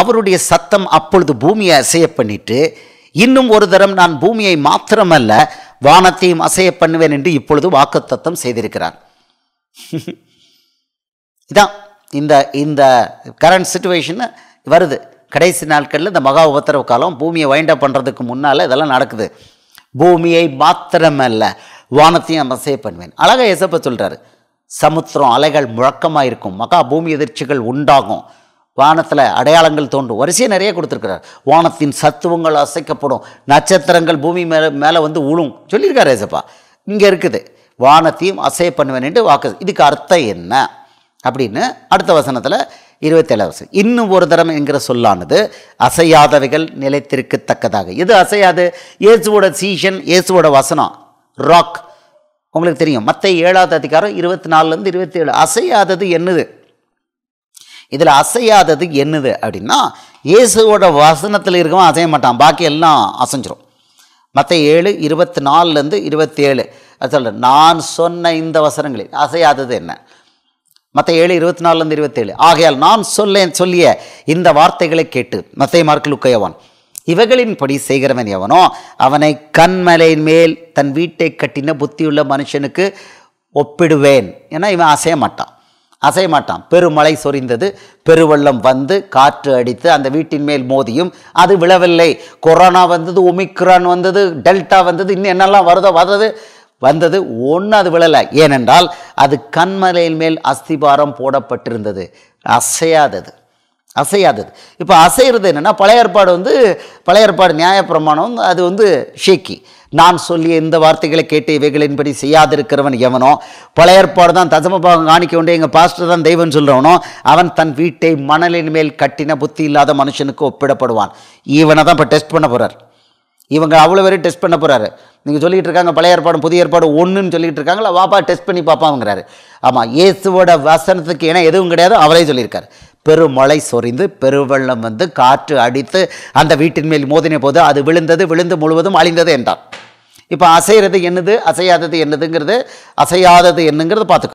அவருடைய சத்தம் அப்பொழுது பூமியை அசைய பண்ணிட்டு இன்னும் ஒரு தரம் நான் பூமியை மாத்திரமல்ல வானத்தையும் அசைய பண்ணுவேன் என்று இப்பொழுது வாக்குத்தத்தம் செய்திருக்கிறார் இதான் இந்த இந்த கரண்ட் சுச்சுவேஷன் வருது கடைசி நாட்களில் இந்த மகா உபத்திரவு காலம் பூமியை வைண்டப் பண்ணுறதுக்கு முன்னால் இதெல்லாம் நடக்குது பூமியை மாத்திரமல்ல வானத்தையும் அசைய பண்ணுவேன் அழகாக எசப்ப சொல்கிறாரு சமுத்திரம் அலைகள் முழக்கமாக இருக்கும் மகா பூமி எதிர்ச்சிகள் உண்டாகும் வானத்தில் அடையாளங்கள் தோன்றும் வரிசையை நிறைய கொடுத்துருக்கிறார் வானத்தின் சத்துவங்கள் அசைக்கப்படும் நட்சத்திரங்கள் பூமி மேலே மேலே வந்து உழும் சொல்லியிருக்கார் ரேசப்பா இங்கே இருக்குது வானத்தையும் அசை பண்ணுவேன்ட்டு வாக்கு இதுக்கு அர்த்தம் என்ன அப்படின்னு அடுத்த வசனத்தில் இருபத்தேழு வருஷம் இன்னும் ஒரு தரம் என்கிற சொல்லானது அசையாதவைகள் நிலைத்திருக்கத்தக்கதாக எது அசையாது இயேசுவோட சீசன் இயேசுவோட வசனம் ராக் உங்களுக்கு தெரியும் மற்ற ஏழாவது அதிகாரம் இருபத்தி நாலுலேருந்து இருபத்தி ஏழு அசையாதது என்னது இதில் அசையாதது என்னது அப்படின்னா இயேசுவோட வசனத்தில் இருக்கவும் அசைய மாட்டான் பாக்கி எல்லாம் அசைஞ்சிரும் மற்ற ஏழு இருபத்தி நாலுலேருந்து இருபத்தி ஏழு அது சொல்ல நான் சொன்ன இந்த வசனங்களில் அசையாதது என்ன மற்ற ஏழு இருபத்தி நாலுலேருந்து இருபத்தேழு ஆகையால் நான் சொல்ல சொல்லிய இந்த வார்த்தைகளை கேட்டு மத்திய மார்க்கு லுக்கையவான் இவைகளின்படி செய்கிறவன் எவனோ அவனை கண்மலையின் மேல் தன் வீட்டை கட்டின புத்தியுள்ள மனுஷனுக்கு ஒப்பிடுவேன் ஏன்னா இவன் அசைய மாட்டான் அசைய மாட்டான் பெருமழை சொரிந்தது பெருவெள்ளம் வந்து காற்று அடித்து அந்த வீட்டின் மேல் மோதியும் அது விழவில்லை கொரோனா வந்தது ஒமிக்ரான் வந்தது டெல்டா வந்தது இன்னும் என்னெல்லாம் வருதோ வந்தது வந்தது ஒன்று அது விழலை ஏனென்றால் அது கண்மலையின் மேல் அஸ்திபாரம் போடப்பட்டிருந்தது அசையாதது அசையாதது இப்போ அசைகிறது என்னென்னா பழைய ஏற்பாடு வந்து பழைய ஏற்பாடு நியாயப்பிரமாணம் அது வந்து ஷேக்கி நான் சொல்லிய இந்த வார்த்தைகளை கேட்டு இவைகளின்படி செய்யாதிருக்கிறவன் எவனோ பழைய ஏற்பாடு தான் பாவம் காணிக்க உண்டு எங்கள் பாஸ்டர் தான் தெய்வம் சொல்கிறவனோ அவன் தன் வீட்டை மணலின் மேல் கட்டின புத்தி இல்லாத மனுஷனுக்கு ஒப்பிடப்படுவான் இவனை தான் இப்போ டெஸ்ட் பண்ண போகிறார் இவங்க அவ்வளோ பேரும் டெஸ்ட் பண்ண போகிறாரு நீங்கள் சொல்லிகிட்டு இருக்காங்க பழைய ஏற்பாடு புதிய ஏற்பாடு ஒன்றுன்னு சொல்லிகிட்டு இருக்காங்களா வாப்பா டெஸ்ட் பண்ணி பார்ப்பாங்கிறாரு ஆமாம் இயேசுவோட வசனத்துக்கு என எதுவும் கிடையாது அவரே சொல்லியிருக்காரு பெருமழை சொறிந்து பெருவெள்ளம் வந்து காற்று அடித்து அந்த வீட்டின் மேல் மோதின போது அது விழுந்தது விழுந்து முழுவதும் அழிந்தது என்றான் இப்போ அசைகிறது என்னது அசையாதது என்னதுங்கிறது அசையாதது என்னங்கிறது பார்த்துக்கோ